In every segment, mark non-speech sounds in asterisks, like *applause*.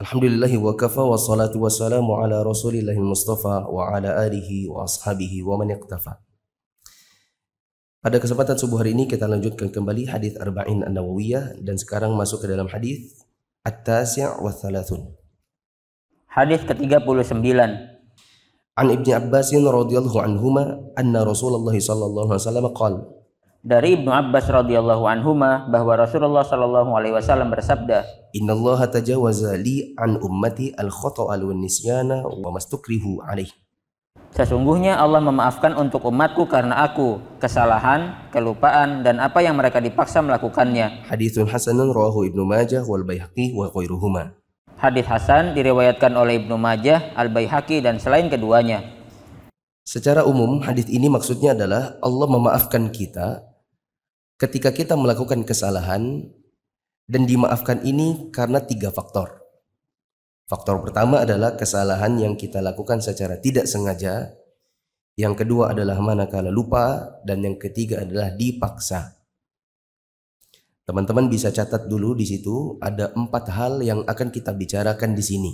Alhamdulillahi wa kafa wa salatu wa salamu ala rasulillahil mustafa wa ala alihi wa ashabihi wa man iktafa. Pada kesempatan subuh hari ini kita lanjutkan kembali hadis Arba'in An-Nawawiyah dan sekarang masuk ke dalam hadis At-Tasi' wa Thalathun. Hadis ke-39. An Ibnu Abbasin radhiyallahu anhuma anna Rasulullah sallallahu alaihi wasallam qala Dari Ibnu Abbas radhiyallahu anhuma bahwa Rasulullah sallallahu alaihi wasallam bersabda Inna Allah tajawaza li an ummati al khata'a al nisyana wa mastukrihu alaih. Sesungguhnya Allah memaafkan untuk umatku karena aku kesalahan, kelupaan dan apa yang mereka dipaksa melakukannya. Haditsun hasanun rawahu Ibnu Majah wal Baihaqi wa ghairuhuma. Hadis hasan diriwayatkan oleh Ibnu Majah, Al Baihaqi dan selain keduanya. Secara umum, hadis ini maksudnya adalah Allah memaafkan kita ketika kita melakukan kesalahan dan dimaafkan ini karena tiga faktor. Faktor pertama adalah kesalahan yang kita lakukan secara tidak sengaja. Yang kedua adalah manakala lupa dan yang ketiga adalah dipaksa. Teman-teman bisa catat dulu di situ ada empat hal yang akan kita bicarakan di sini.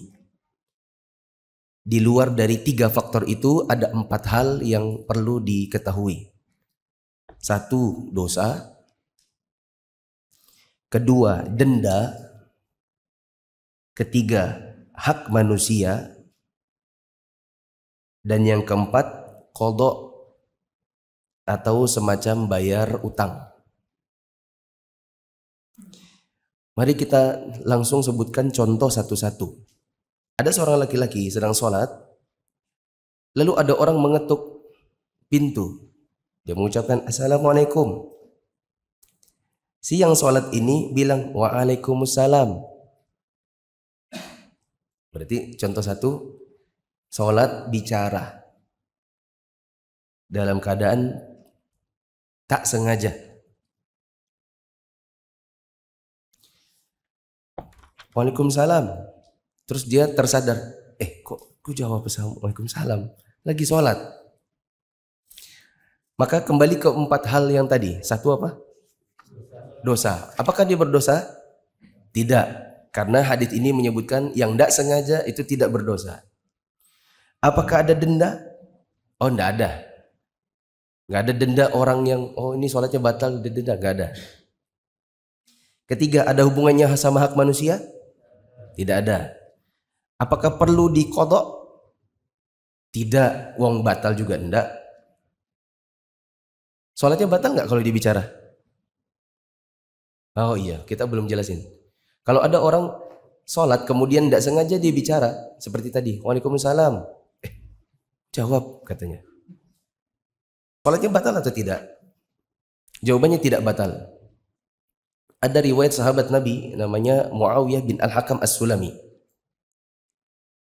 Di luar dari tiga faktor itu ada empat hal yang perlu diketahui. Satu, dosa kedua denda, ketiga hak manusia, dan yang keempat kodok atau semacam bayar utang. Mari kita langsung sebutkan contoh satu-satu. Ada seorang laki-laki sedang sholat, lalu ada orang mengetuk pintu. Dia mengucapkan Assalamualaikum siang sholat ini bilang waalaikumsalam. Berarti contoh satu, sholat bicara dalam keadaan tak sengaja. Waalaikumsalam. Terus dia tersadar, eh kok ku jawab Waalaikumsalam. Lagi sholat. Maka kembali ke empat hal yang tadi. Satu apa? dosa. Apakah dia berdosa? Tidak. Karena hadis ini menyebutkan yang tidak sengaja itu tidak berdosa. Apakah ada denda? Oh, tidak ada. Tidak ada denda orang yang, oh ini sholatnya batal, ada denda. Tidak ada. Ketiga, ada hubungannya sama hak manusia? Tidak ada. Apakah perlu dikodok? Tidak, uang batal juga enggak. Sholatnya batal nggak kalau dibicara? Oh iya, kita belum jelasin. Kalau ada orang sholat kemudian tidak sengaja dia bicara seperti tadi, Waalaikumsalam. Eh, jawab katanya. Sholatnya batal atau tidak? Jawabannya tidak batal. Ada riwayat sahabat Nabi namanya Muawiyah bin Al-Hakam As-Sulami.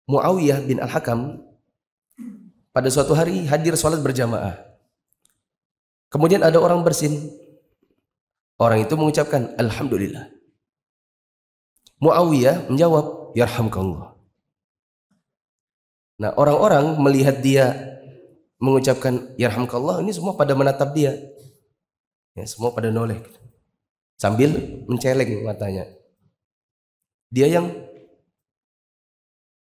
Muawiyah bin Al-Hakam pada suatu hari hadir sholat berjamaah. Kemudian ada orang bersin, Orang itu mengucapkan Alhamdulillah. Muawiyah menjawab, Yarhamkallah. Nah orang-orang melihat dia mengucapkan Yarhamkallah, ini semua pada menatap dia. Ya, semua pada noleh. Sambil menceleng matanya. Dia yang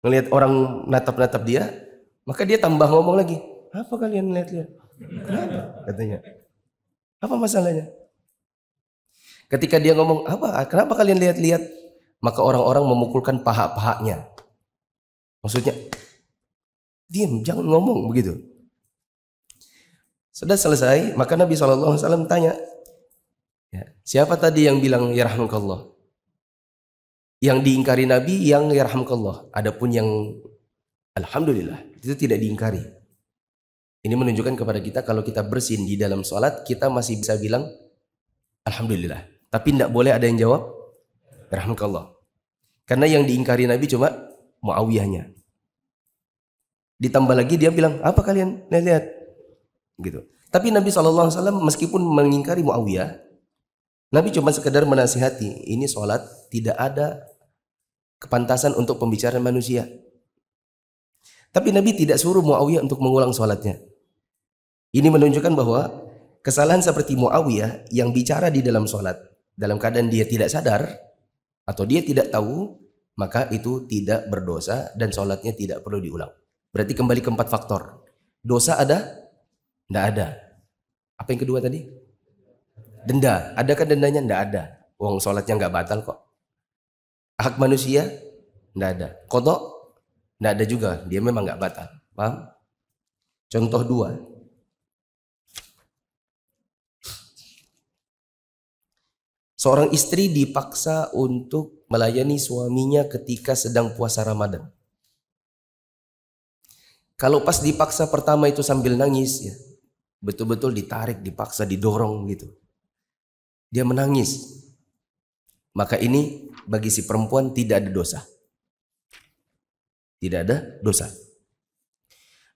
melihat orang natap-natap dia, maka dia tambah ngomong lagi. Apa kalian lihat-lihat? Kenapa? Katanya. Apa masalahnya? Ketika dia ngomong, apa? Kenapa kalian lihat-lihat? Maka orang-orang memukulkan paha-pahanya. Maksudnya, diam, jangan ngomong begitu. Sudah selesai, maka Nabi SAW tanya, ya, siapa tadi yang bilang ya rahmukallah? Yang diingkari Nabi yang ya Ada Adapun yang Alhamdulillah, itu tidak diingkari. Ini menunjukkan kepada kita kalau kita bersin di dalam sholat, kita masih bisa bilang Alhamdulillah. Tapi tidak boleh ada yang jawab. Rahmukallah. Karena yang diingkari Nabi cuma Muawiyahnya. Ditambah lagi dia bilang, apa kalian lihat? lihat. Gitu. Tapi Nabi SAW meskipun mengingkari Muawiyah, Nabi cuma sekedar menasihati, ini sholat tidak ada kepantasan untuk pembicaraan manusia. Tapi Nabi tidak suruh Muawiyah untuk mengulang sholatnya. Ini menunjukkan bahwa kesalahan seperti Muawiyah yang bicara di dalam sholat dalam keadaan dia tidak sadar atau dia tidak tahu, maka itu tidak berdosa dan sholatnya tidak perlu diulang. Berarti kembali ke empat faktor. Dosa ada? Tidak ada. Apa yang kedua tadi? Denda. Adakah dendanya? Tidak ada. Uang sholatnya nggak batal kok. Hak manusia? Tidak ada. Kodok? Tidak ada juga. Dia memang nggak batal. Paham? Contoh dua. Seorang istri dipaksa untuk melayani suaminya ketika sedang puasa Ramadan. Kalau pas dipaksa pertama itu sambil nangis ya, betul-betul ditarik, dipaksa, didorong gitu. Dia menangis. Maka ini bagi si perempuan tidak ada dosa. Tidak ada dosa.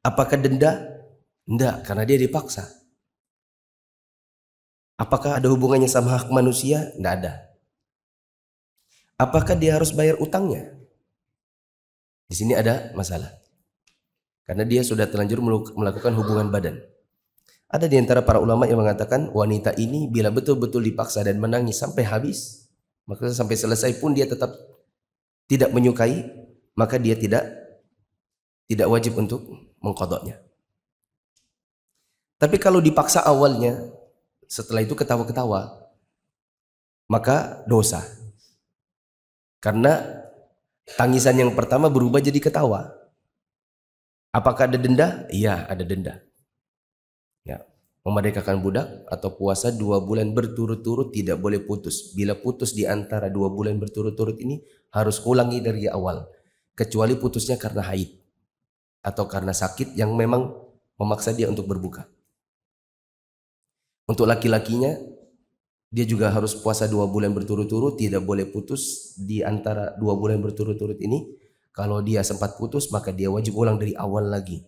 Apakah denda? Tidak, karena dia dipaksa. Apakah ada hubungannya sama hak manusia? Tidak ada. Apakah dia harus bayar utangnya? Di sini ada masalah. Karena dia sudah terlanjur melakukan hubungan badan. Ada di antara para ulama yang mengatakan wanita ini bila betul-betul dipaksa dan menangis sampai habis, maka sampai selesai pun dia tetap tidak menyukai, maka dia tidak tidak wajib untuk mengkodoknya. Tapi kalau dipaksa awalnya, setelah itu ketawa-ketawa, maka dosa. Karena tangisan yang pertama berubah jadi ketawa. Apakah ada denda? Iya, ada denda. Ya, memerdekakan budak atau puasa dua bulan berturut-turut tidak boleh putus. Bila putus di antara dua bulan berturut-turut ini harus ulangi dari awal. Kecuali putusnya karena haid atau karena sakit yang memang memaksa dia untuk berbuka. Untuk laki-lakinya, dia juga harus puasa dua bulan berturut-turut, tidak boleh putus di antara dua bulan berturut-turut ini. Kalau dia sempat putus, maka dia wajib ulang dari awal lagi.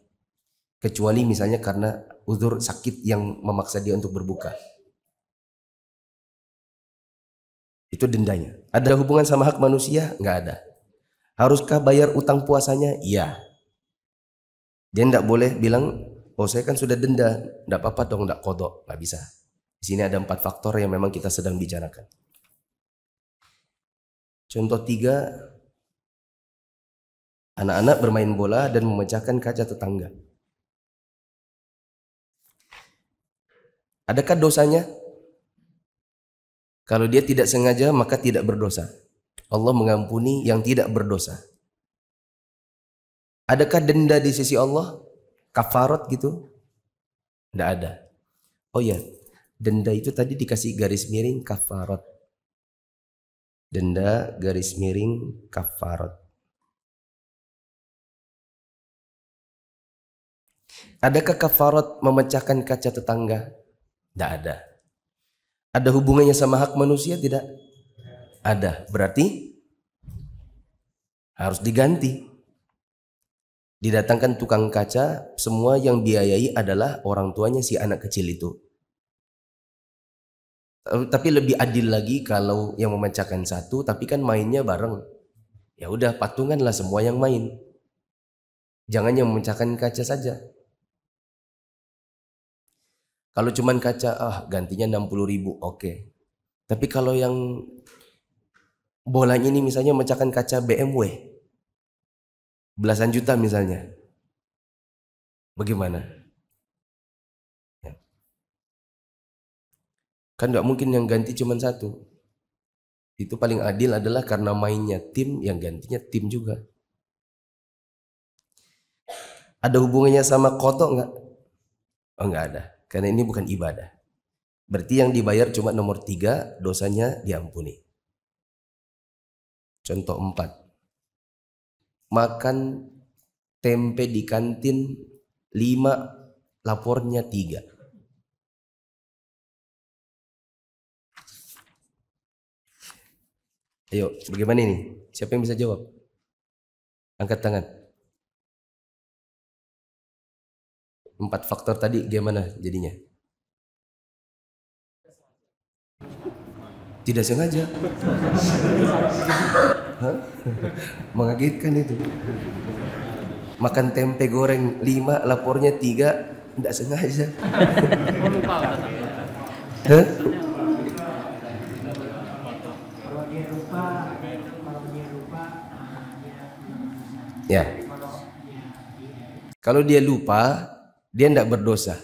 Kecuali misalnya karena uzur sakit yang memaksa dia untuk berbuka. Itu dendanya. Ada hubungan sama hak manusia? Nggak ada. Haruskah bayar utang puasanya? Iya. Dia tidak boleh bilang Oh saya kan sudah denda, tidak apa-apa dong, tidak kodok, nggak bisa. Di sini ada empat faktor yang memang kita sedang bicarakan. Contoh tiga, anak-anak bermain bola dan memecahkan kaca tetangga. Adakah dosanya? Kalau dia tidak sengaja maka tidak berdosa. Allah mengampuni yang tidak berdosa. Adakah denda di sisi Allah? kafarot gitu? Tidak ada. Oh ya, denda itu tadi dikasih garis miring kafarot. Denda garis miring kafarot. Adakah kafarot memecahkan kaca tetangga? Tidak ada. Ada hubungannya sama hak manusia tidak? Ada. Berarti harus diganti. Didatangkan tukang kaca, semua yang biayai adalah orang tuanya si anak kecil itu. Tapi lebih adil lagi kalau yang memecahkan satu, tapi kan mainnya bareng. Ya udah patunganlah semua yang main. Jangan yang memecahkan kaca saja. Kalau cuman kaca, ah gantinya 60 ribu, oke. Okay. Tapi kalau yang bolanya ini misalnya memecahkan kaca BMW, belasan juta misalnya. Bagaimana? Ya. Kan nggak mungkin yang ganti cuma satu. Itu paling adil adalah karena mainnya tim yang gantinya tim juga. Ada hubungannya sama kotok nggak? Oh nggak ada, karena ini bukan ibadah. Berarti yang dibayar cuma nomor tiga, dosanya diampuni. Contoh empat, makan tempe di kantin lima lapornya tiga ayo bagaimana ini siapa yang bisa jawab angkat tangan empat faktor tadi gimana jadinya tidak sengaja Mengagetkan itu. Makan tempe goreng lima, lapornya tiga, tidak sengaja. Hah? Ya. Kalau dia lupa, dia tidak berdosa.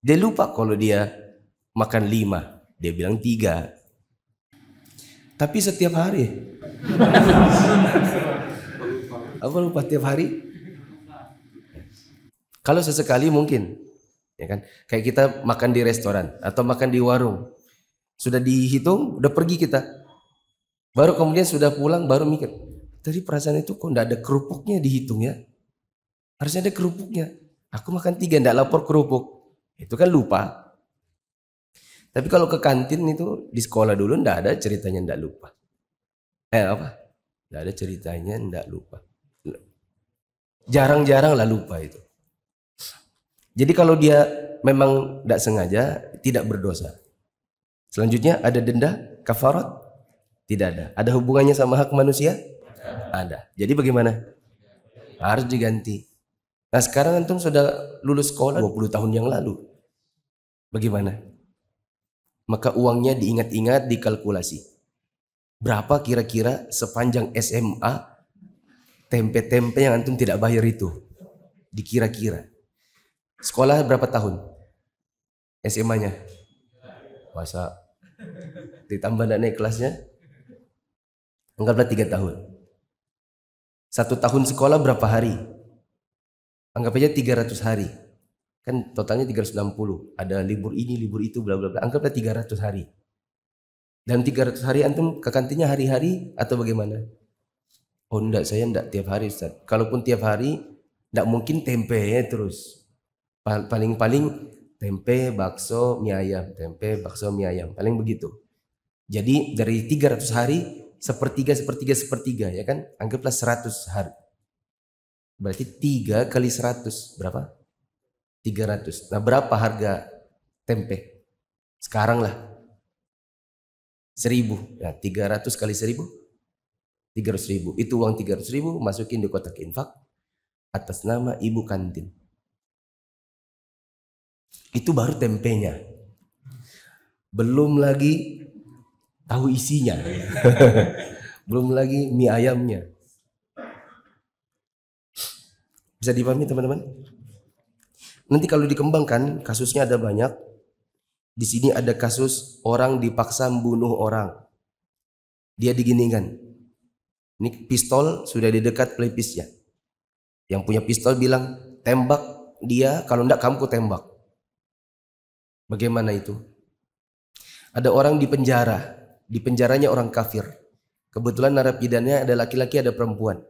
Dia lupa kalau dia makan lima, dia bilang tiga. Tapi setiap hari apa *laughs* lupa tiap hari? Kalau sesekali mungkin, ya kan? Kayak kita makan di restoran atau makan di warung, sudah dihitung, udah pergi kita, baru kemudian sudah pulang, baru mikir, tadi perasaan itu kok tidak ada kerupuknya dihitung ya? Harusnya ada kerupuknya. Aku makan tiga, tidak lapor kerupuk. Itu kan lupa. Tapi kalau ke kantin itu di sekolah dulu ndak ada ceritanya ndak lupa eh apa tidak ada ceritanya tidak lupa jarang-jarang lah lupa itu jadi kalau dia memang tidak sengaja tidak berdosa selanjutnya ada denda kafarat tidak ada ada hubungannya sama hak manusia ada jadi bagaimana harus diganti nah sekarang antum sudah lulus sekolah 20 tahun yang lalu bagaimana maka uangnya diingat-ingat dikalkulasi Berapa kira-kira sepanjang SMA tempe-tempe yang antum tidak bayar itu? Dikira-kira. Sekolah berapa tahun? SMA-nya? Masa ditambah naik kelasnya? Anggaplah tiga tahun. Satu tahun sekolah berapa hari? Anggap aja 300 hari kan totalnya 360 ada libur ini libur itu bla bla bla anggaplah 300 hari dan 300 hari antum ke kantinnya hari-hari atau bagaimana? Oh enggak, saya enggak tiap hari Ustaz. Kalaupun tiap hari, enggak mungkin tempe ya terus. Paling-paling tempe, bakso, mie ayam. Tempe, bakso, mie ayam. Paling begitu. Jadi dari 300 hari, sepertiga, sepertiga, sepertiga ya kan? Anggaplah 100 hari. Berarti 3 kali 100 berapa? 300. Nah berapa harga tempe? Sekarang lah Seribu. Nah, ratus kali seribu? tiga ratus ribu. Itu uang tiga ratus ribu masukin di kotak infak atas nama ibu kantin. Itu baru tempenya. Belum lagi tahu isinya. *laughs* Belum lagi mie ayamnya. Bisa dipahami teman-teman? Nanti kalau dikembangkan kasusnya ada banyak di sini ada kasus orang dipaksa membunuh orang. Dia diginikan. Ini pistol sudah di dekat pelipisnya. Yang punya pistol bilang, tembak dia, kalau tidak kamu tembak. Bagaimana itu? Ada orang di penjara, di penjaranya orang kafir. Kebetulan narapidannya ada laki-laki, ada perempuan.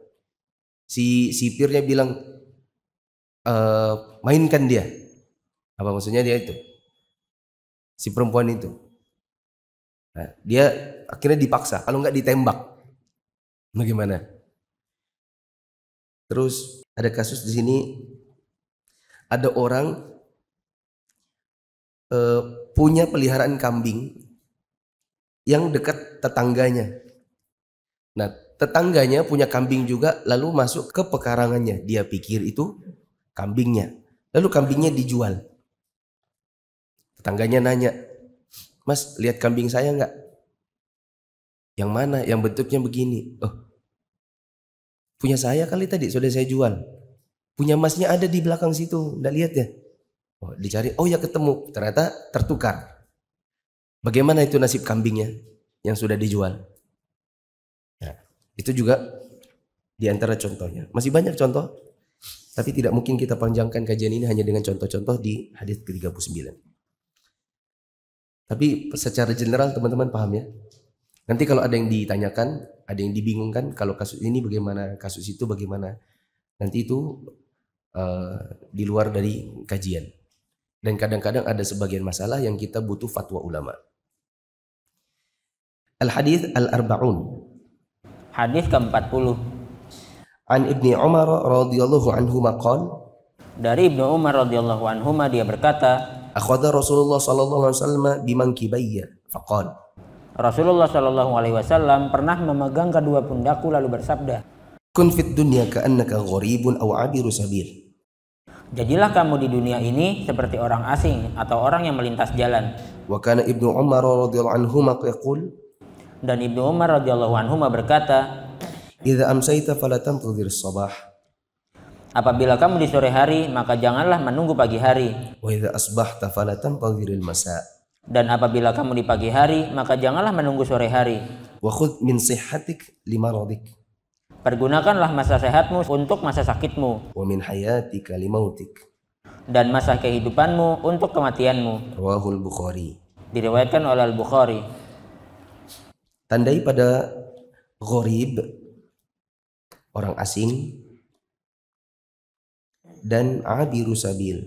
Si sipirnya bilang, e, mainkan dia. Apa maksudnya dia itu? si perempuan itu. Nah, dia akhirnya dipaksa, kalau nggak ditembak. Bagaimana? Terus ada kasus di sini ada orang e, punya peliharaan kambing yang dekat tetangganya. Nah, tetangganya punya kambing juga lalu masuk ke pekarangannya. Dia pikir itu kambingnya. Lalu kambingnya dijual. Tetangganya nanya, Mas lihat kambing saya nggak? Yang mana? Yang bentuknya begini. Oh, punya saya kali tadi sudah saya jual. Punya masnya ada di belakang situ, nggak lihat ya? Oh, dicari, oh ya ketemu, ternyata tertukar. Bagaimana itu nasib kambingnya yang sudah dijual? Ya, itu juga di antara contohnya. Masih banyak contoh, tapi tidak mungkin kita panjangkan kajian ini hanya dengan contoh-contoh di hadis ke-39. Tapi secara general teman-teman paham ya? Nanti kalau ada yang ditanyakan, ada yang dibingungkan, kalau kasus ini bagaimana, kasus itu bagaimana, nanti itu uh, di luar dari kajian. Dan kadang-kadang ada sebagian masalah yang kita butuh fatwa ulama. Al-Hadith Al-Arba'un hadis ke-40 An Ibni Umar radhiyallahu anhu maqal Dari Ibnu Umar radhiyallahu anhu dia berkata akhadha Rasulullah sallallahu alaihi wasallam bimangkibayya faqad Rasulullah sallallahu alaihi wasallam pernah memegang kedua pundakku lalu bersabda Kun dunia dunya ka'annaka gharibun aw 'abiru sabir Jadilah kamu di dunia ini seperti orang asing atau orang yang melintas jalan. Wa kana Ibnu Umar radhiyallahu anhu yaqul Dan Ibnu Umar radhiyallahu anhu berkata, "Idza amsayta fala as sabah." Apabila kamu di sore hari, maka janganlah menunggu pagi hari. Dan apabila kamu di pagi hari, maka janganlah menunggu sore hari. min sihatik limaradik. Pergunakanlah masa sehatmu untuk masa sakitmu. Wa min hayatika limautik. Dan masa kehidupanmu untuk kematianmu. Rawahul Bukhari. Diriwayatkan oleh Al-Bukhari. Tandai pada ghorib, orang asing, dan abiru sabil.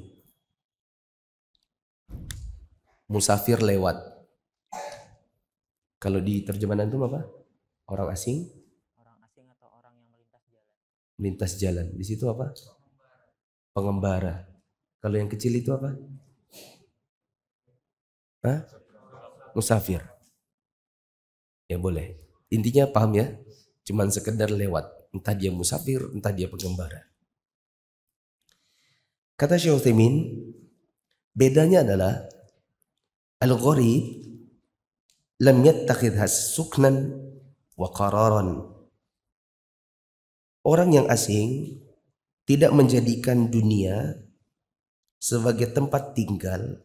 Musafir lewat. Kalau di terjemahan itu apa? Orang asing? Orang asing atau orang yang melintas jalan. Melintas jalan. Di situ apa? Pengembara. Kalau yang kecil itu apa? Hah? Musafir. Ya boleh. Intinya paham ya? Cuman sekedar lewat. Entah dia musafir, entah dia pengembara. Kata Syekh Uthimin, bedanya adalah al-gharib lam yattakhidha suknan wa qararan. Orang yang asing tidak menjadikan dunia sebagai tempat tinggal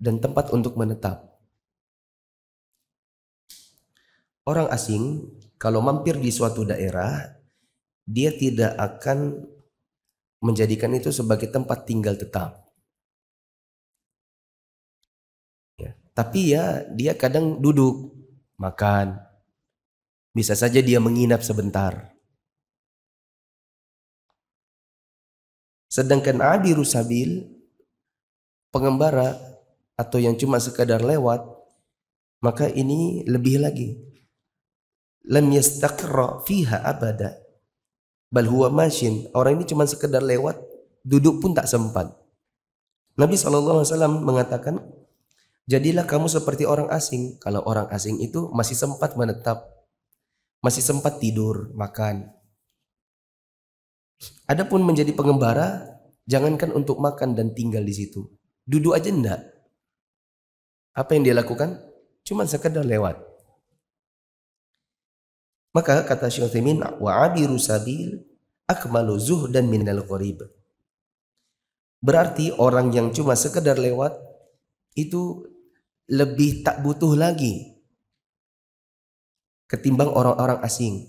dan tempat untuk menetap. Orang asing kalau mampir di suatu daerah, dia tidak akan menjadikan itu sebagai tempat tinggal tetap. Ya. Tapi ya dia kadang duduk, makan, bisa saja dia menginap sebentar. Sedangkan Adi Rusabil, pengembara atau yang cuma sekadar lewat, maka ini lebih lagi. Lam yastakra fiha abada Bal huwa masyin. Orang ini cuma sekedar lewat, duduk pun tak sempat. Nabi SAW mengatakan, Jadilah kamu seperti orang asing. Kalau orang asing itu masih sempat menetap, masih sempat tidur, makan. Adapun menjadi pengembara, jangankan untuk makan dan tinggal di situ. Duduk aja enggak. Apa yang dia lakukan? cuma sekedar lewat. Maka kata Syekh Utsaimin wa abiru sabil akmalu zuhdan minal gharib. Berarti orang yang cuma sekedar lewat itu lebih tak butuh lagi ketimbang orang-orang asing.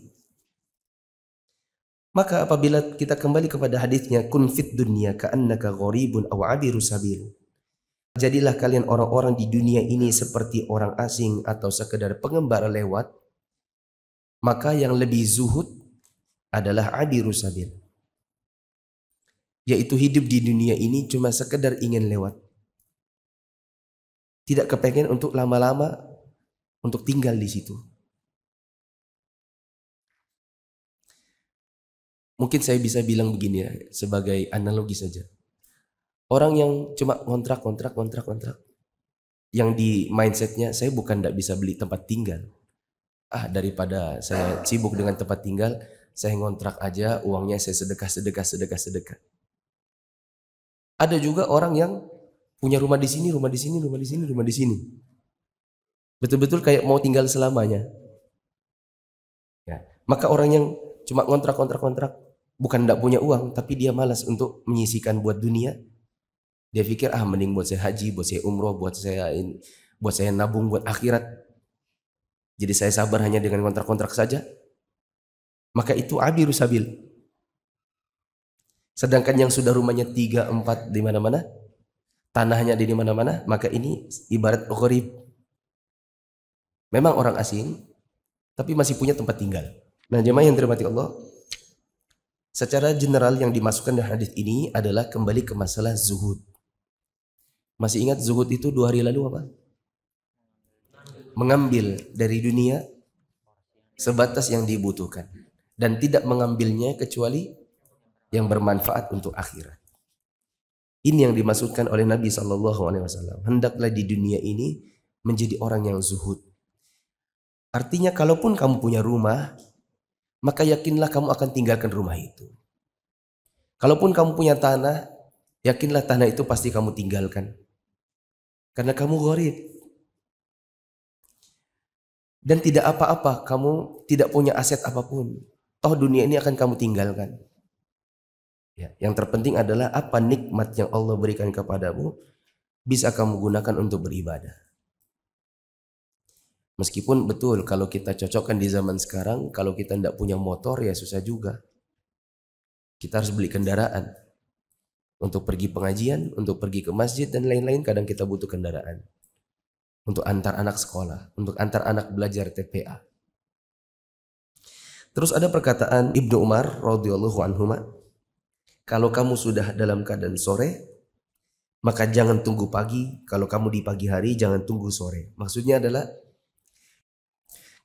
Maka apabila kita kembali kepada hadisnya kun fit dunya ka'annaka gharibun aw abiru sabil. Jadilah kalian orang-orang di dunia ini seperti orang asing atau sekedar pengembara lewat maka yang lebih zuhud adalah adi rusabil, Yaitu hidup di dunia ini cuma sekedar ingin lewat. Tidak kepengen untuk lama-lama untuk tinggal di situ. Mungkin saya bisa bilang begini ya, sebagai analogi saja. Orang yang cuma kontrak, kontrak, kontrak, kontrak. Yang di mindsetnya, saya bukan tidak bisa beli tempat tinggal ah daripada saya sibuk dengan tempat tinggal, saya ngontrak aja uangnya saya sedekah sedekah sedekah sedekah. Ada juga orang yang punya rumah di sini, rumah di sini, rumah di sini, rumah di sini. Betul-betul kayak mau tinggal selamanya. Ya. Maka orang yang cuma ngontrak-kontrak-kontrak bukan tidak punya uang, tapi dia malas untuk menyisikan buat dunia. Dia pikir ah mending buat saya haji, buat saya umroh, buat saya buat saya nabung buat akhirat jadi saya sabar hanya dengan kontrak-kontrak saja. Maka itu abiru sabil. Sedangkan yang sudah rumahnya 3, 4 di mana-mana, tanahnya di mana-mana, maka ini ibarat gharib. Memang orang asing, tapi masih punya tempat tinggal. Nah, jemaah yang terima Allah, secara general yang dimasukkan dalam hadis ini adalah kembali ke masalah zuhud. Masih ingat zuhud itu dua hari lalu apa? mengambil dari dunia sebatas yang dibutuhkan dan tidak mengambilnya kecuali yang bermanfaat untuk akhirat. Ini yang dimaksudkan oleh Nabi Shallallahu Alaihi Wasallam. Hendaklah di dunia ini menjadi orang yang zuhud. Artinya, kalaupun kamu punya rumah, maka yakinlah kamu akan tinggalkan rumah itu. Kalaupun kamu punya tanah, yakinlah tanah itu pasti kamu tinggalkan. Karena kamu gharib, dan tidak apa-apa kamu tidak punya aset apapun. Toh dunia ini akan kamu tinggalkan. Ya, yang terpenting adalah apa nikmat yang Allah berikan kepadamu bisa kamu gunakan untuk beribadah. Meskipun betul kalau kita cocokkan di zaman sekarang, kalau kita tidak punya motor ya susah juga. Kita harus beli kendaraan. Untuk pergi pengajian, untuk pergi ke masjid dan lain-lain kadang kita butuh kendaraan untuk antar anak sekolah, untuk antar anak belajar TPA. Terus ada perkataan Ibnu Umar radhiyallahu anhu kalau kamu sudah dalam keadaan sore, maka jangan tunggu pagi. Kalau kamu di pagi hari, jangan tunggu sore. Maksudnya adalah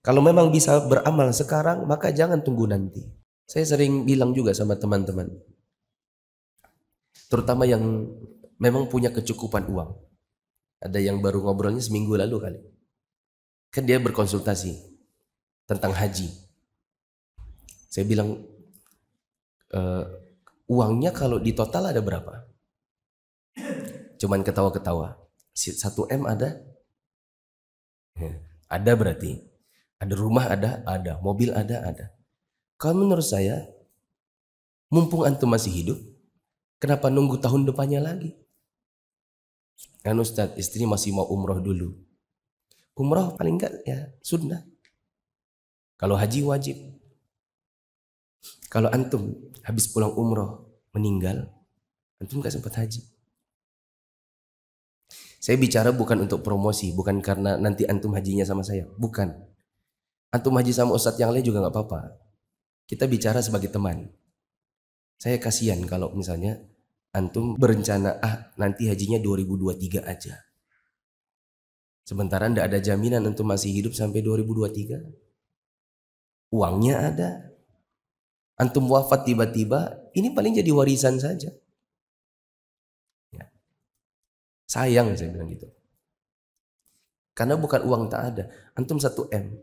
kalau memang bisa beramal sekarang, maka jangan tunggu nanti. Saya sering bilang juga sama teman-teman, terutama yang memang punya kecukupan uang. Ada yang baru ngobrolnya seminggu lalu kali. Kan dia berkonsultasi tentang haji. Saya bilang, e, uangnya kalau di total ada berapa? Cuman ketawa-ketawa. 1M ada? Ya, ada berarti. Ada rumah ada? Ada. Mobil ada? Ada. Kalau menurut saya, mumpung antum masih hidup, kenapa nunggu tahun depannya lagi? Kan Ustaz, istri masih mau umroh dulu. Umroh paling enggak ya sunnah. Kalau haji wajib. Kalau antum habis pulang umroh meninggal, antum gak sempat haji. Saya bicara bukan untuk promosi, bukan karena nanti antum hajinya sama saya. Bukan. Antum haji sama ustadz yang lain juga gak apa-apa. Kita bicara sebagai teman. Saya kasihan kalau misalnya antum berencana ah nanti hajinya 2023 aja. Sementara ndak ada jaminan antum masih hidup sampai 2023. Uangnya ada. Antum wafat tiba-tiba, ini paling jadi warisan saja. Ya. Sayang saya bilang gitu. Karena bukan uang tak ada. Antum satu m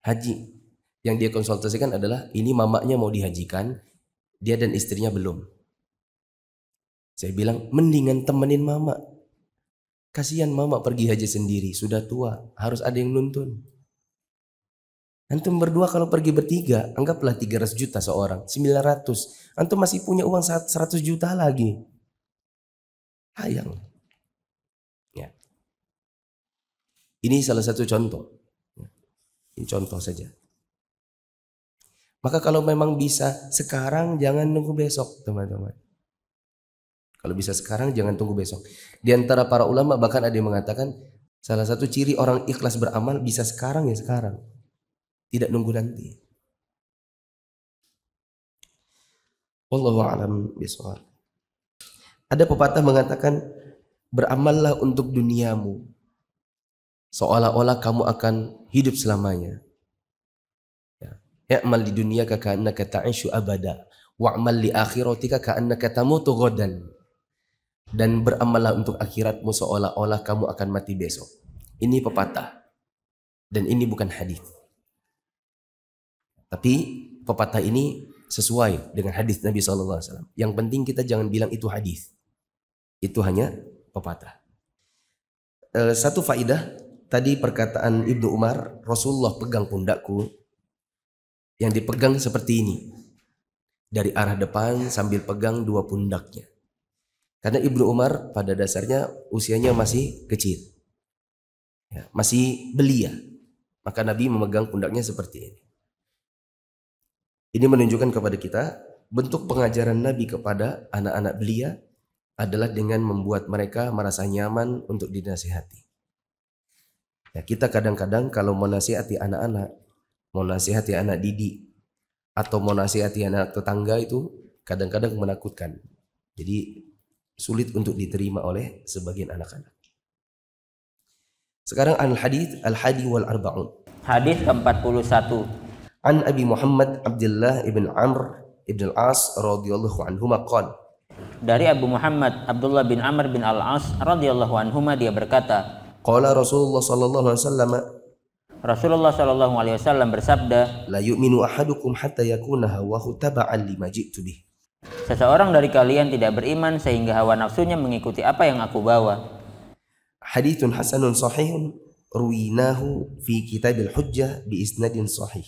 Haji. Yang dia konsultasikan adalah ini mamanya mau dihajikan, dia dan istrinya belum saya bilang, mendingan temenin mama. Kasihan mama pergi haji sendiri, sudah tua, harus ada yang nuntun. Antum berdua kalau pergi bertiga, anggaplah 300 juta seorang, 900. Antum masih punya uang 100 juta lagi. Sayang. Ya. Ini salah satu contoh. Ya. Ini contoh saja. Maka kalau memang bisa sekarang jangan nunggu besok, teman-teman. Kalau bisa sekarang jangan tunggu besok. Di antara para ulama bahkan ada yang mengatakan salah satu ciri orang ikhlas beramal bisa sekarang ya sekarang. Tidak nunggu nanti. Wallahu alam bisawab. Ada pepatah mengatakan beramallah untuk duniamu. Seolah-olah kamu akan hidup selamanya. Ya. Ya'mal di dunia kakak ka'annaka ta'ishu abada. Wa'mal li akhiratika kata mutu ghadan dan beramallah untuk akhiratmu seolah-olah kamu akan mati besok. Ini pepatah. Dan ini bukan hadis. Tapi pepatah ini sesuai dengan hadis Nabi SAW. Yang penting kita jangan bilang itu hadis. Itu hanya pepatah. Eh, satu faidah tadi perkataan Ibnu Umar, Rasulullah pegang pundakku yang dipegang seperti ini. Dari arah depan sambil pegang dua pundaknya. Karena Ibnu Umar pada dasarnya usianya masih kecil. Ya, masih belia. Maka Nabi memegang pundaknya seperti ini. Ini menunjukkan kepada kita bentuk pengajaran Nabi kepada anak-anak belia adalah dengan membuat mereka merasa nyaman untuk dinasihati. Ya, kita kadang-kadang kalau mau nasihati anak-anak, mau nasihati anak didik, atau mau nasihati anak tetangga itu kadang-kadang menakutkan. Jadi sulit untuk diterima oleh sebagian anak-anak. Sekarang al hadis al hadi wal arbaun. Hadis ke-41. An Abi Muhammad Abdullah ibn Amr ibn al-As radhiyallahu anhu qala dari Abu Muhammad Abdullah bin Amr bin Al-As radhiyallahu anhu dia berkata, Qala Rasulullah sallallahu alaihi wasallam Rasulullah sallallahu alaihi wasallam bersabda, la yu'minu ahadukum hatta yakuna hawahu taba'an lima ji'tu bih. Seseorang dari kalian tidak beriman sehingga hawa nafsunya mengikuti apa yang aku bawa. Hadithun hasanun sahihun ruinahu fi kitabil hujjah bi isnadin sahih.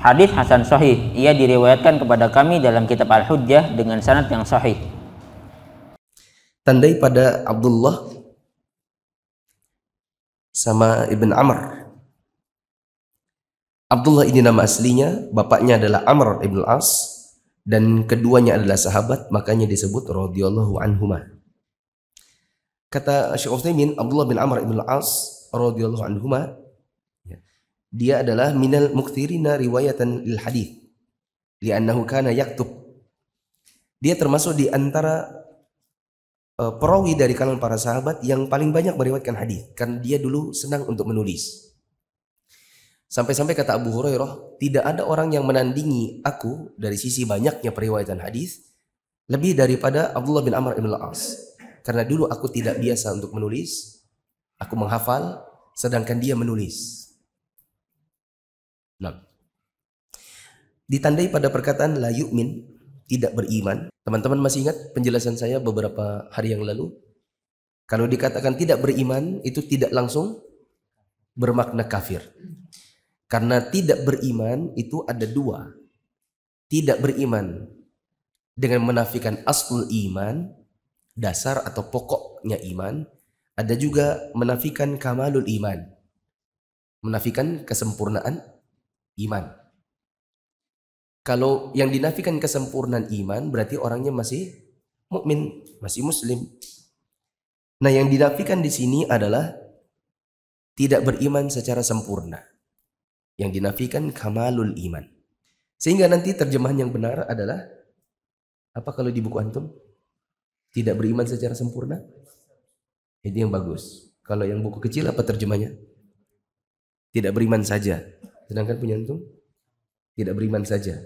Hadis Hasan Sahih, ia diriwayatkan kepada kami dalam kitab Al-Hujjah dengan sanad yang sahih. Tandai pada Abdullah sama Ibn Amr. Abdullah ini nama aslinya, bapaknya adalah Amr Ibn As, dan keduanya adalah sahabat makanya disebut radhiyallahu anhuma. Kata Syekh Utsaimin Abdullah bin Amr bin Al-As radhiyallahu anhuma ya, dia adalah minal muktirina riwayatan lil hadis li'annahu kana yaktub dia termasuk di antara uh, perawi dari kalangan para sahabat yang paling banyak meriwayatkan hadis karena dia dulu senang untuk menulis Sampai-sampai kata Abu Hurairah, tidak ada orang yang menandingi aku dari sisi banyaknya periwayatan hadis lebih daripada Abdullah bin Amr bin Al-As. Karena dulu aku tidak biasa untuk menulis, aku menghafal, sedangkan dia menulis. Nah. Ditandai pada perkataan la yu'min, tidak beriman. Teman-teman masih ingat penjelasan saya beberapa hari yang lalu? Kalau dikatakan tidak beriman, itu tidak langsung bermakna kafir karena tidak beriman itu ada dua. Tidak beriman dengan menafikan asul iman, dasar atau pokoknya iman. Ada juga menafikan kamalul iman. Menafikan kesempurnaan iman. Kalau yang dinafikan kesempurnaan iman berarti orangnya masih mukmin, masih muslim. Nah, yang dinafikan di sini adalah tidak beriman secara sempurna. Yang dinafikan kamalul iman. Sehingga nanti terjemahan yang benar adalah apa kalau di buku antum? Tidak beriman secara sempurna? ini yang bagus. Kalau yang buku kecil apa terjemahnya? Tidak beriman saja. Sedangkan punya antum tidak beriman saja.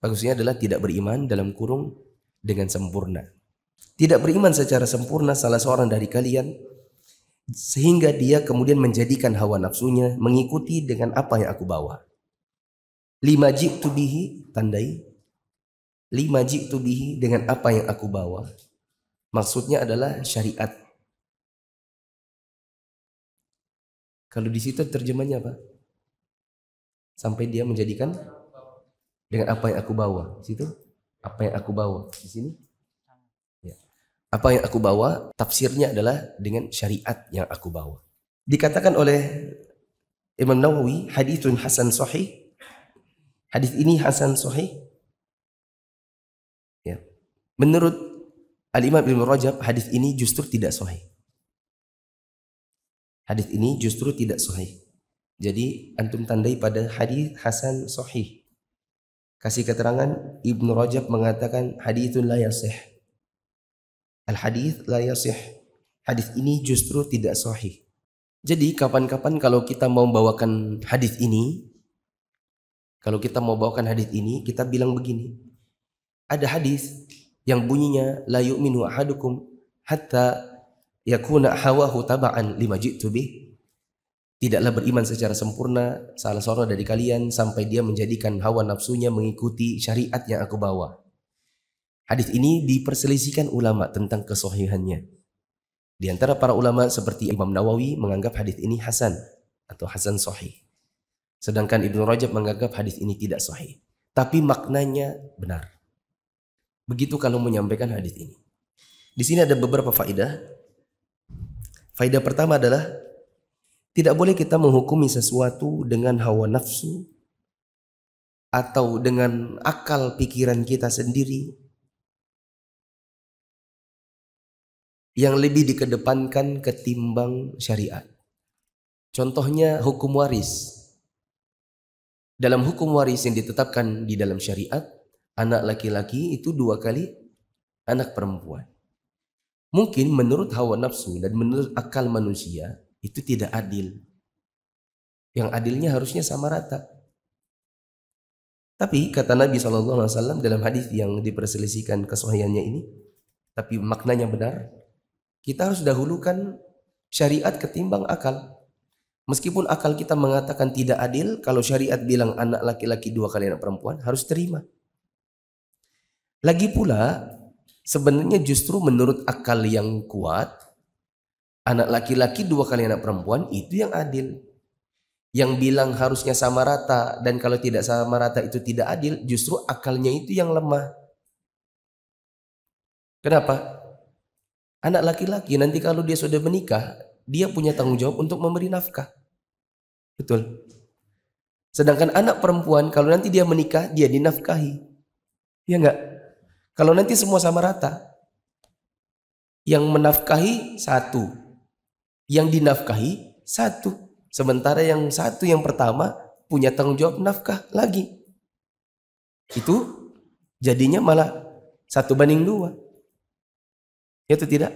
Bagusnya adalah tidak beriman dalam kurung dengan sempurna. Tidak beriman secara sempurna salah seorang dari kalian sehingga dia kemudian menjadikan hawa nafsunya mengikuti dengan apa yang aku bawa. Lima jitu bihi tandai. Lima jitu bihi dengan apa yang aku bawa. Maksudnya adalah syariat. Kalau di situ terjemahnya apa? Sampai dia menjadikan dengan apa yang aku bawa. Di situ apa yang aku bawa di sini apa yang aku bawa tafsirnya adalah dengan syariat yang aku bawa. Dikatakan oleh Imam Nawawi hadithun hasan sahih. Hadis ini hasan sahih. Ya. Menurut Al-Imam Ibn Rajab hadis ini justru tidak sahih. Hadis ini justru tidak sahih. Jadi antum tandai pada hadis hasan sahih. Kasih keterangan Ibn Rajab mengatakan hadithun layasih Al hadis la yasih. Hadis ini justru tidak sahih. Jadi kapan-kapan kalau kita mau bawakan hadis ini, kalau kita mau bawakan hadis ini, kita bilang begini. Ada hadis yang bunyinya la yu'minu ahadukum hatta yakuna hawahu taba'an lima jitu bih. Tidaklah beriman secara sempurna salah seorang dari kalian sampai dia menjadikan hawa nafsunya mengikuti syariat yang aku bawa. Hadis ini diperselisihkan ulama tentang kesohihannya. Di antara para ulama seperti Imam Nawawi menganggap hadis ini hasan atau hasan sahih. Sedangkan Ibnu Rajab menganggap hadis ini tidak sahih, tapi maknanya benar. Begitu kalau menyampaikan hadis ini. Di sini ada beberapa faedah. Faedah pertama adalah tidak boleh kita menghukumi sesuatu dengan hawa nafsu atau dengan akal pikiran kita sendiri yang lebih dikedepankan ketimbang syariat. Contohnya hukum waris. Dalam hukum waris yang ditetapkan di dalam syariat, anak laki-laki itu dua kali anak perempuan. Mungkin menurut hawa nafsu dan menurut akal manusia itu tidak adil. Yang adilnya harusnya sama rata. Tapi kata Nabi SAW dalam hadis yang diperselisihkan kesohiannya ini, tapi maknanya benar, kita harus dahulukan syariat ketimbang akal. Meskipun akal kita mengatakan tidak adil, kalau syariat bilang anak laki-laki dua kali anak perempuan, harus terima. Lagi pula, sebenarnya justru menurut akal yang kuat, anak laki-laki dua kali anak perempuan itu yang adil. Yang bilang harusnya sama rata dan kalau tidak sama rata itu tidak adil, justru akalnya itu yang lemah. Kenapa? Anak laki-laki nanti kalau dia sudah menikah, dia punya tanggung jawab untuk memberi nafkah. Betul. Sedangkan anak perempuan kalau nanti dia menikah, dia dinafkahi. Ya enggak? Kalau nanti semua sama rata, yang menafkahi satu, yang dinafkahi satu. Sementara yang satu yang pertama punya tanggung jawab nafkah lagi. Itu jadinya malah satu banding dua. Ya atau tidak?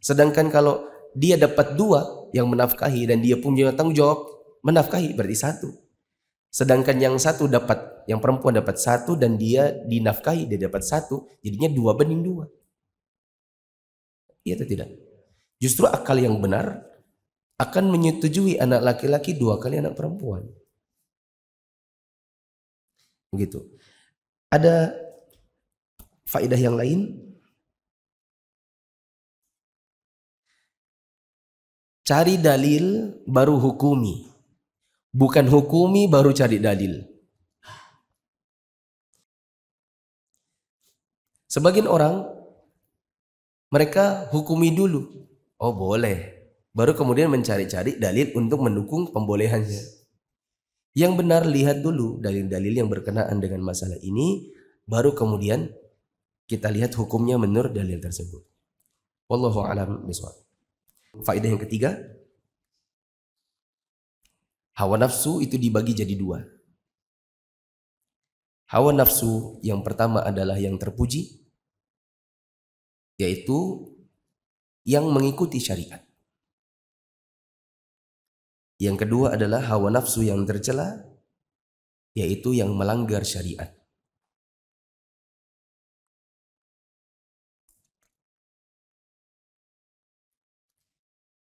Sedangkan kalau dia dapat dua yang menafkahi dan dia punya tanggung jawab menafkahi berarti satu. Sedangkan yang satu dapat, yang perempuan dapat satu dan dia dinafkahi, dia dapat satu, jadinya dua bening dua. Iya atau tidak? Justru akal yang benar akan menyetujui anak laki-laki dua kali anak perempuan. Begitu. Ada faedah yang lain Cari dalil baru hukumi. Bukan hukumi baru cari dalil. Sebagian orang mereka hukumi dulu. Oh boleh. Baru kemudian mencari-cari dalil untuk mendukung pembolehannya. Yang benar lihat dulu dalil-dalil yang berkenaan dengan masalah ini. Baru kemudian kita lihat hukumnya menurut dalil tersebut. Wallahu alam biswab. Faedah yang ketiga, hawa nafsu itu dibagi jadi dua. Hawa nafsu yang pertama adalah yang terpuji, yaitu yang mengikuti syariat. Yang kedua adalah hawa nafsu yang tercela, yaitu yang melanggar syariat.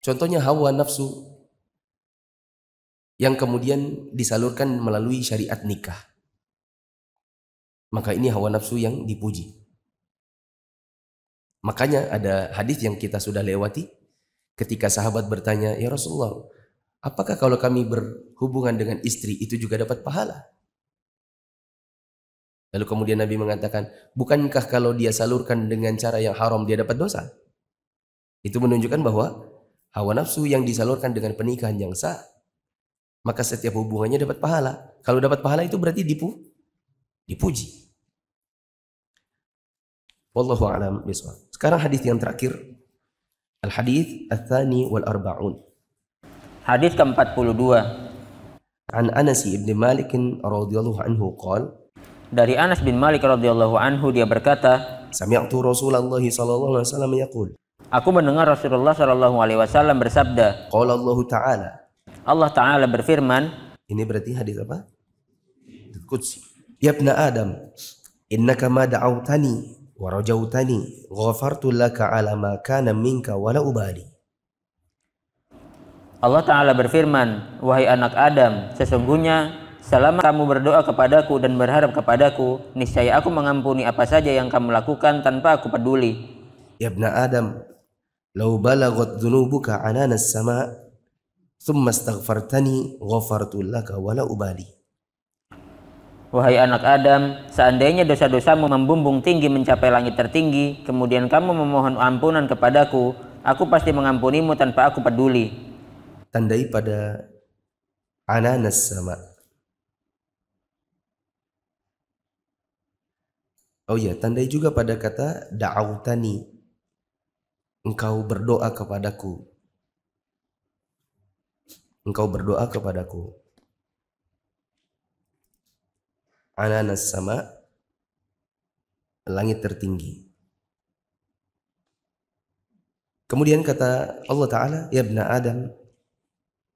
Contohnya hawa nafsu yang kemudian disalurkan melalui syariat nikah. Maka ini hawa nafsu yang dipuji. Makanya ada hadis yang kita sudah lewati ketika sahabat bertanya, "Ya Rasulullah, apakah kalau kami berhubungan dengan istri itu juga dapat pahala?" Lalu kemudian Nabi mengatakan, "Bukankah kalau dia salurkan dengan cara yang haram dia dapat dosa?" Itu menunjukkan bahwa Hawa nafsu yang disalurkan dengan pernikahan yang sah, maka setiap hubungannya dapat pahala. Kalau dapat pahala itu berarti dipu, dipuji. Wallahu a'lam bishawab. Sekarang hadis yang terakhir. Al hadis ats-tsani wal arba'un. Hadis ke-42. An Anas bin Malik radhiyallahu anhu qol Dari Anas bin Malik radhiyallahu anhu dia berkata, Sami'tu Rasulullah sallallahu alaihi wasallam yaqul Aku mendengar Rasulullah Shallallahu Alaihi Wasallam bersabda. Qala Allah Taala. Allah Taala berfirman. Ini berarti hadis apa? Qudsi. Ya bna Adam, innaka kama da'autani wa rajautani ghafartu laka ala ma kana minka wala ubali. Allah Ta'ala berfirman, Wahai anak Adam, sesungguhnya selama kamu berdoa kepadaku dan berharap kepadaku, niscaya aku mengampuni apa saja yang kamu lakukan tanpa aku peduli. Ya bna Adam, Lau balagot ذنوبك عنان sama Thumma استغفرتني غفرت لك ولا ubali. Wahai anak Adam, seandainya dosa-dosamu membumbung tinggi mencapai langit tertinggi, kemudian kamu memohon ampunan kepadaku, aku pasti mengampunimu tanpa aku peduli. Tandai pada ananas sama. Oh ya, tandai juga pada kata da'autani engkau berdoa kepadaku engkau berdoa kepadaku ananas sama langit tertinggi kemudian kata Allah taala ya ibna adam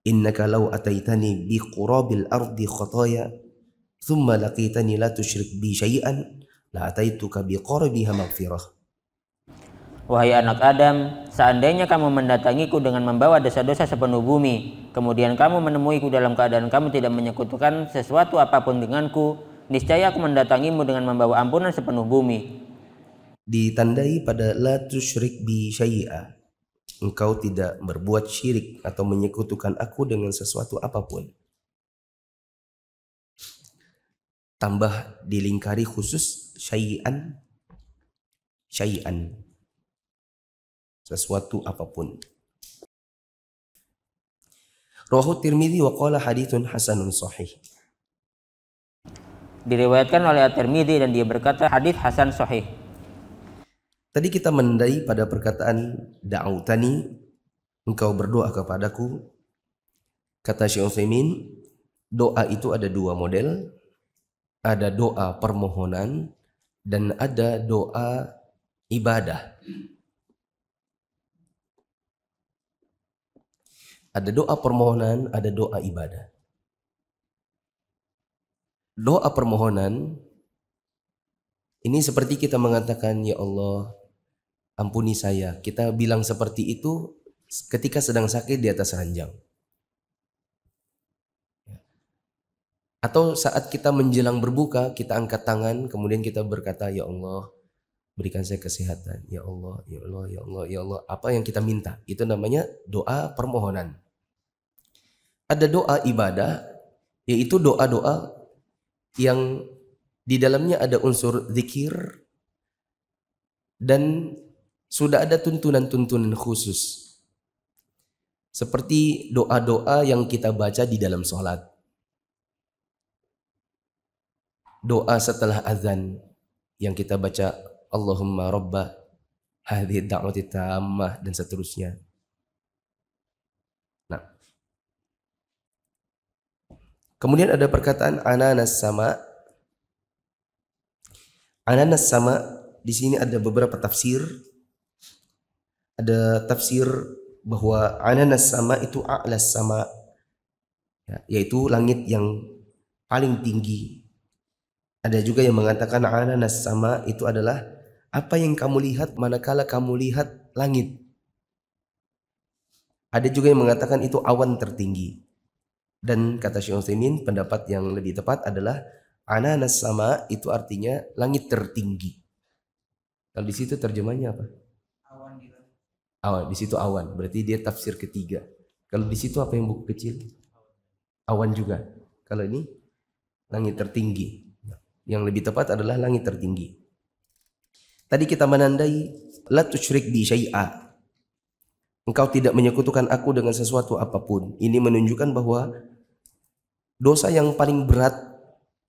innaka law ataitani bi qurabil ardi khataya thumma laqitani la tusyrik bi syai'an la ataituka bi qarabiha maghfirah Wahai anak Adam, seandainya kamu mendatangiku dengan membawa dosa-dosa sepenuh bumi, kemudian kamu menemuiku dalam keadaan kamu tidak menyekutukan sesuatu apapun denganku, niscaya aku mendatangimu dengan membawa ampunan sepenuh bumi. Ditandai pada la tusyrik bi syai'a. Engkau tidak berbuat syirik atau menyekutukan aku dengan sesuatu apapun. Tambah dilingkari khusus syai'an syai'an sesuatu apapun. Rohu Tirmidzi wa qala hadithun hasanun sahih. Diriwayatkan oleh At-Tirmidzi dan dia berkata hadith hasan sahih. Tadi kita mendai pada perkataan da'autani engkau berdoa kepadaku. Kata Syekh Utsaimin, doa itu ada dua model. Ada doa permohonan dan ada doa ibadah. Ada doa permohonan, ada doa ibadah. Doa permohonan ini seperti kita mengatakan ya Allah ampuni saya. Kita bilang seperti itu ketika sedang sakit di atas ranjang. Atau saat kita menjelang berbuka, kita angkat tangan, kemudian kita berkata, Ya Allah, berikan saya kesehatan. Ya Allah, Ya Allah, Ya Allah, Ya Allah. Apa yang kita minta, itu namanya doa permohonan ada doa ibadah yaitu doa-doa yang di dalamnya ada unsur zikir dan sudah ada tuntunan-tuntunan khusus seperti doa-doa yang kita baca di dalam sholat doa setelah azan yang kita baca Allahumma Rabbah hadhi da'wati tamah dan seterusnya Kemudian ada perkataan ananas sama. Ananas sama di sini ada beberapa tafsir. Ada tafsir bahwa ananas sama itu a'las sama ya, yaitu langit yang paling tinggi. Ada juga yang mengatakan ananas sama itu adalah apa yang kamu lihat manakala kamu lihat langit. Ada juga yang mengatakan itu awan tertinggi. Dan kata Syekh Utsaimin pendapat yang lebih tepat adalah ananas sama itu artinya langit tertinggi. Kalau di situ terjemahnya apa? Awan di gitu. Awan, di situ awan. Berarti dia tafsir ketiga. Kalau di situ apa yang buku kecil? Awan juga. Kalau ini langit tertinggi. Yang lebih tepat adalah langit tertinggi. Tadi kita menandai la tusyrik bi syai'a. Engkau tidak menyekutukan aku dengan sesuatu apapun. Ini menunjukkan bahwa dosa yang paling berat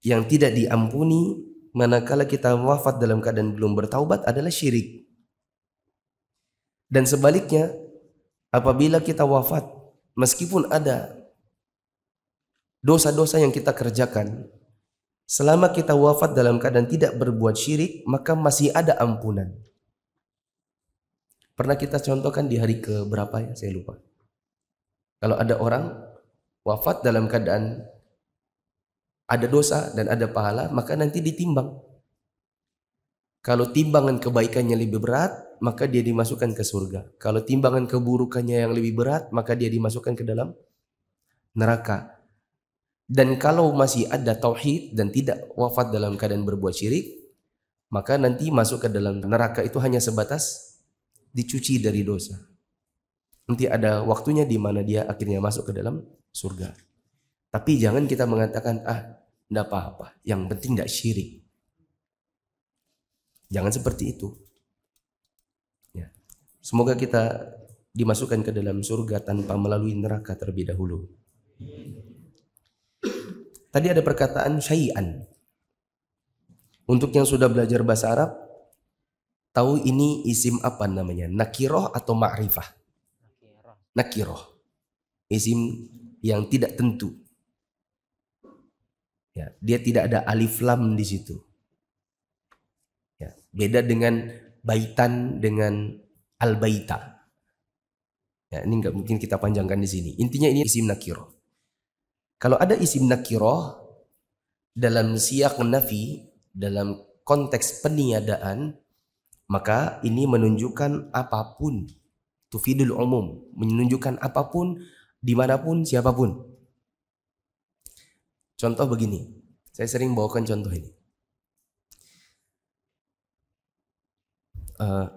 yang tidak diampuni manakala kita wafat dalam keadaan belum bertaubat adalah syirik. Dan sebaliknya, apabila kita wafat, meskipun ada dosa-dosa yang kita kerjakan, selama kita wafat dalam keadaan tidak berbuat syirik, maka masih ada ampunan. Pernah kita contohkan di hari ke berapa ya? Saya lupa. Kalau ada orang wafat dalam keadaan ada dosa dan ada pahala, maka nanti ditimbang. Kalau timbangan kebaikannya lebih berat, maka dia dimasukkan ke surga. Kalau timbangan keburukannya yang lebih berat, maka dia dimasukkan ke dalam neraka. Dan kalau masih ada tauhid dan tidak wafat dalam keadaan berbuat syirik, maka nanti masuk ke dalam neraka itu hanya sebatas dicuci dari dosa. Nanti ada waktunya di mana dia akhirnya masuk ke dalam surga. Tapi jangan kita mengatakan, ah, tidak apa-apa. Yang penting tidak syirik. Jangan seperti itu. Ya. Semoga kita dimasukkan ke dalam surga tanpa melalui neraka terlebih dahulu. Tadi ada perkataan syai'an. Untuk yang sudah belajar bahasa Arab, tahu ini isim apa namanya? Nakiroh atau ma'rifah? Nakiroh. Isim yang tidak tentu. Ya, dia tidak ada alif lam di situ. Ya, beda dengan baitan dengan al baita. Ya, ini nggak mungkin kita panjangkan di sini. Intinya ini isim nakiro. Kalau ada isim nakiro dalam siak nafi dalam konteks peniadaan maka ini menunjukkan apapun tufidul umum menunjukkan apapun dimanapun siapapun Contoh begini, saya sering bawakan contoh ini. Uh,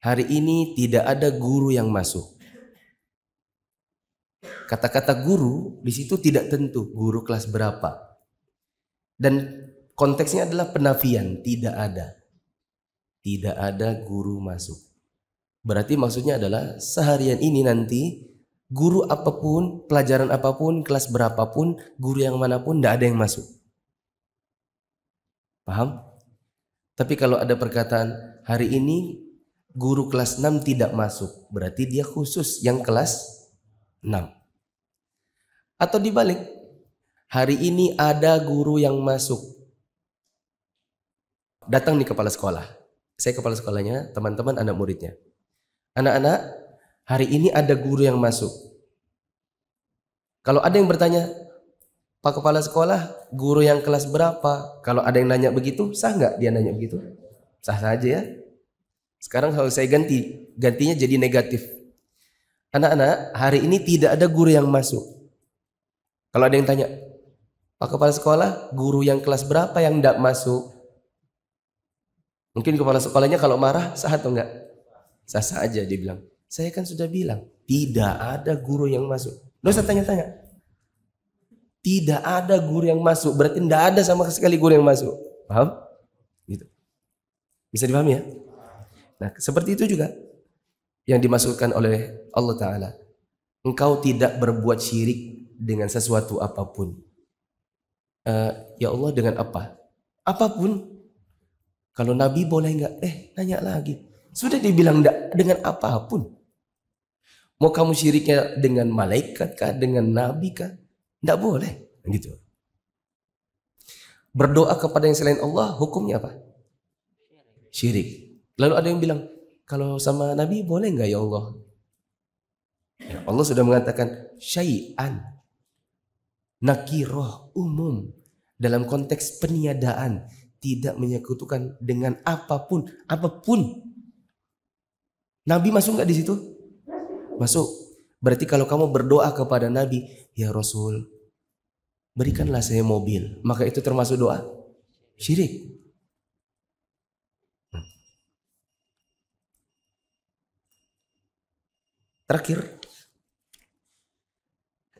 hari ini tidak ada guru yang masuk. Kata-kata guru di situ tidak tentu guru kelas berapa. Dan konteksnya adalah penafian, tidak ada. Tidak ada guru masuk. Berarti maksudnya adalah seharian ini nanti guru apapun, pelajaran apapun, kelas berapapun, guru yang manapun, tidak ada yang masuk. Paham? Tapi kalau ada perkataan, hari ini guru kelas 6 tidak masuk, berarti dia khusus yang kelas 6. Atau dibalik, hari ini ada guru yang masuk. Datang nih kepala sekolah. Saya kepala sekolahnya, teman-teman anak muridnya. Anak-anak, Hari ini ada guru yang masuk. Kalau ada yang bertanya, Pak Kepala Sekolah, guru yang kelas berapa? Kalau ada yang nanya begitu, sah nggak dia nanya begitu? Sah saja ya. Sekarang kalau saya ganti, gantinya jadi negatif. Anak-anak, hari ini tidak ada guru yang masuk. Kalau ada yang tanya, Pak Kepala Sekolah, guru yang kelas berapa yang tidak masuk? Mungkin kepala sekolahnya kalau marah, sah atau enggak? Sah-sah aja dia bilang. Saya kan sudah bilang, tidak ada guru yang masuk. usah tanya-tanya. Tidak ada guru yang masuk. Berarti tidak ada sama sekali guru yang masuk. Paham? Gitu. Bisa dipahami ya? Nah, seperti itu juga yang dimasukkan oleh Allah Ta'ala. Engkau tidak berbuat syirik dengan sesuatu apapun. Uh, ya Allah dengan apa? Apapun. Kalau Nabi boleh nggak? Eh, nanya lagi. Sudah dibilang enggak dengan apapun. Mau kamu syiriknya dengan malaikat kah, dengan nabi kah? Tidak boleh. Gitu. Berdoa kepada yang selain Allah, hukumnya apa? Syirik. Lalu ada yang bilang, kalau sama Nabi boleh nggak ya Allah? Ya, Allah sudah mengatakan syai'an nakiroh umum dalam konteks peniadaan tidak menyekutukan dengan apapun apapun Nabi masuk nggak di situ? masuk. Berarti kalau kamu berdoa kepada Nabi, ya Rasul, berikanlah saya mobil. Maka itu termasuk doa syirik. Hmm. Terakhir,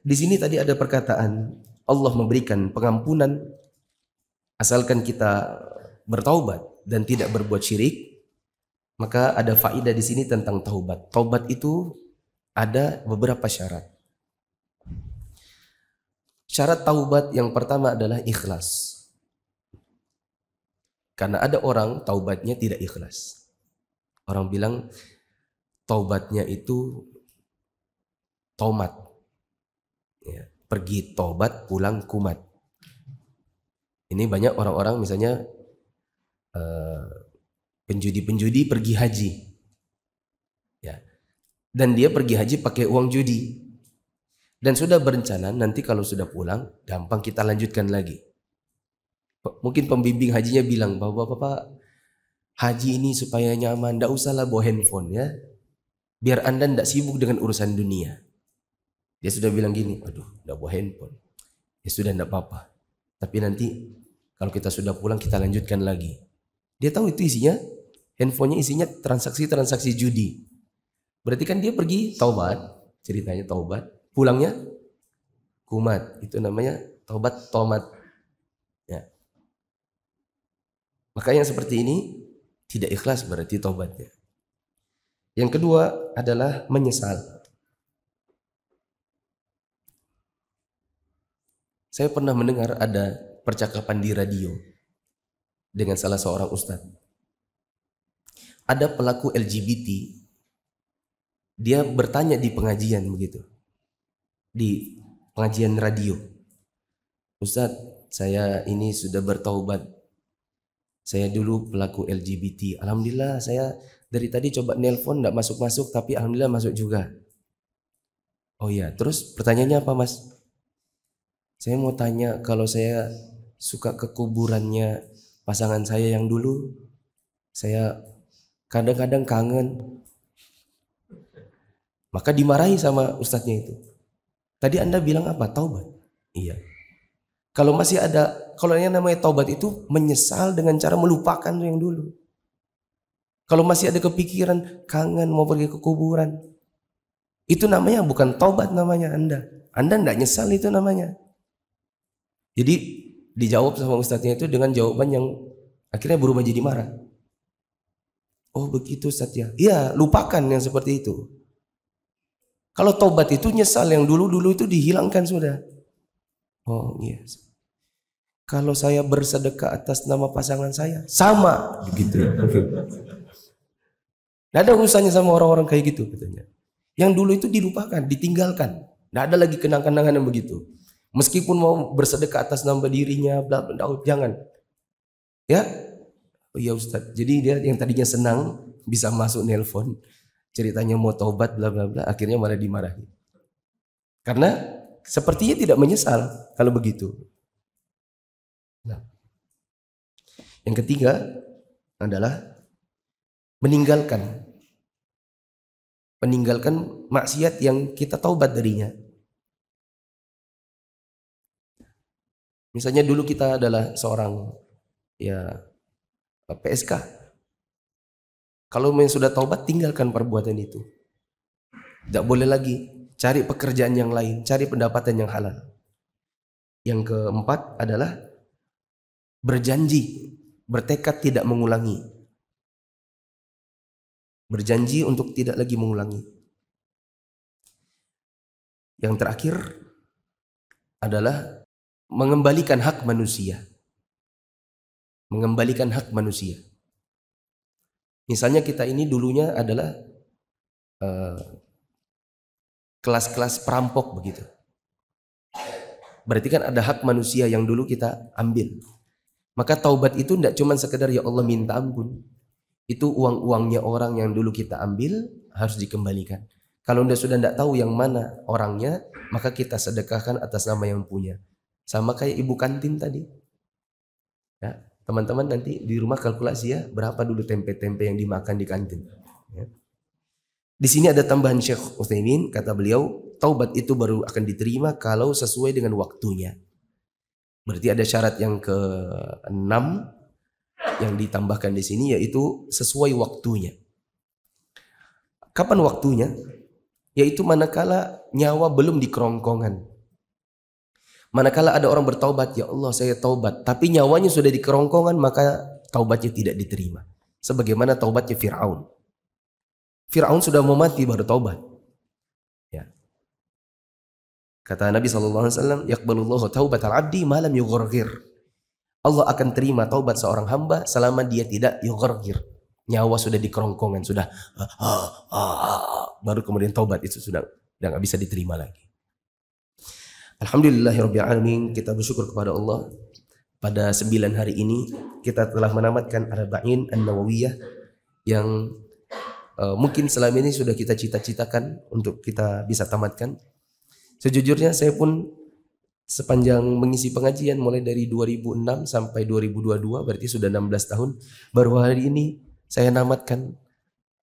di sini tadi ada perkataan Allah memberikan pengampunan asalkan kita bertaubat dan tidak berbuat syirik. Maka ada faidah di sini tentang taubat. Taubat itu ada beberapa syarat. Syarat taubat yang pertama adalah ikhlas. Karena ada orang taubatnya tidak ikhlas. Orang bilang taubatnya itu tomat. Ya, pergi taubat pulang kumat. Ini banyak orang-orang misalnya eh, penjudi-penjudi uh, penjudi -penjudi pergi haji. Dan dia pergi haji pakai uang judi. Dan sudah berencana nanti kalau sudah pulang, gampang kita lanjutkan lagi. Mungkin pembimbing hajinya bilang bahwa bapak haji ini supaya nyaman, ndak usahlah bawa handphone ya. Biar anda ndak sibuk dengan urusan dunia. Dia sudah bilang gini, aduh ndak bawa handphone. Ya sudah ndak apa-apa. Tapi nanti kalau kita sudah pulang kita lanjutkan lagi. Dia tahu itu isinya, handphonenya isinya transaksi-transaksi judi. Berarti kan dia pergi taubat, ceritanya taubat. Pulangnya kumat, itu namanya taubat tomat. Ya. Maka seperti ini tidak ikhlas berarti taubatnya. Yang kedua adalah menyesal. Saya pernah mendengar ada percakapan di radio dengan salah seorang ustadz. Ada pelaku LGBT dia bertanya di pengajian begitu di pengajian radio Ustadz saya ini sudah bertaubat saya dulu pelaku LGBT Alhamdulillah saya dari tadi coba nelpon tidak masuk-masuk tapi Alhamdulillah masuk juga Oh iya terus pertanyaannya apa mas saya mau tanya kalau saya suka kekuburannya pasangan saya yang dulu saya kadang-kadang kangen maka dimarahi sama ustadznya itu. Tadi Anda bilang apa? Taubat. Iya. Kalau masih ada, kalau yang namanya taubat itu menyesal dengan cara melupakan tuh yang dulu. Kalau masih ada kepikiran, kangen mau pergi ke kuburan. Itu namanya bukan taubat namanya Anda. Anda tidak nyesal itu namanya. Jadi dijawab sama ustadznya itu dengan jawaban yang akhirnya berubah jadi marah. Oh begitu Ustaz ya. Iya lupakan yang seperti itu. Kalau tobat itu nyesal yang dulu-dulu itu dihilangkan sudah. Oh iya. Yes. Kalau saya bersedekah atas nama pasangan saya, sama Begitu. Tidak ada urusannya sama orang-orang kayak gitu katanya. Yang dulu itu dilupakan, ditinggalkan. Tidak ada lagi kenang-kenangan yang begitu. Meskipun mau bersedekah atas nama dirinya, bla bla, jangan. Ya, oh, iya Ustaz. Jadi dia yang tadinya senang bisa masuk nelpon, ceritanya mau tobat bla bla bla akhirnya malah dimarahi karena sepertinya tidak menyesal kalau begitu nah. yang ketiga adalah meninggalkan meninggalkan maksiat yang kita taubat darinya misalnya dulu kita adalah seorang ya PSK kalau main sudah taubat, tinggalkan perbuatan itu. Tidak boleh lagi cari pekerjaan yang lain, cari pendapatan yang halal. Yang keempat adalah berjanji, bertekad tidak mengulangi. Berjanji untuk tidak lagi mengulangi. Yang terakhir adalah mengembalikan hak manusia. Mengembalikan hak manusia. Misalnya kita ini dulunya adalah eh, kelas-kelas uh, perampok begitu. Berarti kan ada hak manusia yang dulu kita ambil. Maka taubat itu tidak cuma sekedar ya Allah minta ampun. Itu uang-uangnya orang yang dulu kita ambil harus dikembalikan. Kalau anda sudah tidak tahu yang mana orangnya, maka kita sedekahkan atas nama yang punya. Sama kayak ibu kantin tadi. Ya, Teman-teman nanti di rumah kalkulasi ya, berapa dulu tempe-tempe yang dimakan di kantin. Ya. Di sini ada tambahan Syekh Utsaimin, kata beliau, taubat itu baru akan diterima kalau sesuai dengan waktunya. Berarti ada syarat yang ke-6 yang ditambahkan di sini yaitu sesuai waktunya. Kapan waktunya? Yaitu manakala nyawa belum di Manakala ada orang bertaubat, ya Allah saya taubat, tapi nyawanya sudah di kerongkongan maka taubatnya tidak diterima. Sebagaimana taubatnya Fir'aun. Fir'aun sudah mau mati baru taubat. Ya. Kata Nabi SAW, Yaqbalullahu taubat al-abdi malam yugorgir. Allah akan terima taubat seorang hamba selama dia tidak yugorgir. Nyawa sudah di kerongkongan, sudah ah, ah, ah, ah baru kemudian taubat itu sudah nggak bisa diterima lagi. Alhamdulillahirrabbilalamin kita bersyukur kepada Allah pada sembilan hari ini kita telah menamatkan Arba'in An-Nawawiyah yang uh, mungkin selama ini sudah kita cita-citakan untuk kita bisa tamatkan. Sejujurnya saya pun sepanjang mengisi pengajian mulai dari 2006 sampai 2022 berarti sudah 16 tahun baru hari ini saya namatkan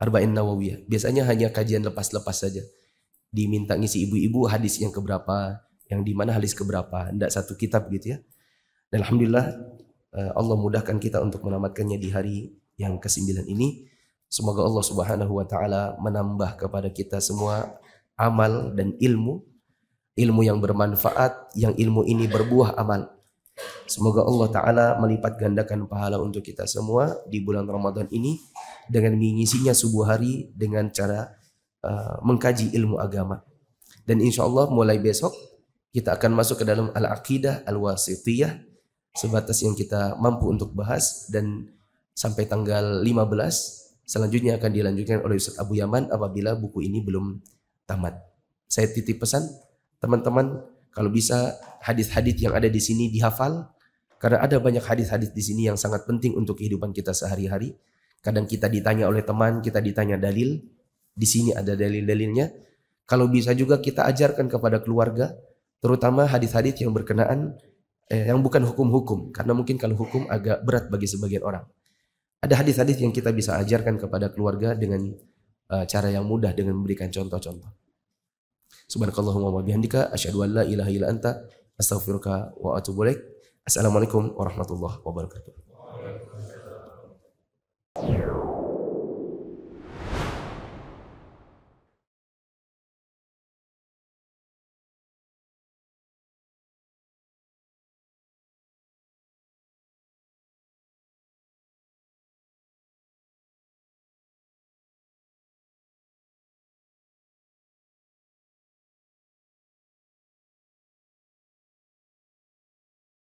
Arba'in Nawawiyah. Biasanya hanya kajian lepas-lepas saja. Diminta ngisi ibu-ibu hadis yang keberapa, yang di mana hadis keberapa, tidak satu kitab gitu ya. Dan alhamdulillah eh, Allah mudahkan kita untuk menamatkannya di hari yang kesembilan ini. Semoga Allah Subhanahu wa taala menambah kepada kita semua amal dan ilmu ilmu yang bermanfaat yang ilmu ini berbuah amal. Semoga Allah taala melipat gandakan pahala untuk kita semua di bulan Ramadan ini dengan mengisinya subuh hari dengan cara uh, mengkaji ilmu agama. Dan insya Allah mulai besok kita akan masuk ke dalam al-aqidah al-wasitiyah sebatas yang kita mampu untuk bahas dan sampai tanggal 15 selanjutnya akan dilanjutkan oleh Ustaz Abu Yaman apabila buku ini belum tamat. Saya titip pesan teman-teman kalau bisa hadis-hadis yang ada di sini dihafal karena ada banyak hadis-hadis di sini yang sangat penting untuk kehidupan kita sehari-hari. Kadang kita ditanya oleh teman, kita ditanya dalil. Di sini ada dalil-dalilnya. Kalau bisa juga kita ajarkan kepada keluarga terutama hadis-hadis yang berkenaan eh, yang bukan hukum-hukum karena mungkin kalau hukum agak berat bagi sebagian orang. Ada hadis-hadis yang kita bisa ajarkan kepada keluarga dengan uh, cara yang mudah dengan memberikan contoh-contoh. Subhanakallahumma wa bihamdika asyhadu an la ilaha illa anta astaghfiruka wa atubu ilaik. Assalamualaikum warahmatullahi wabarakatuh.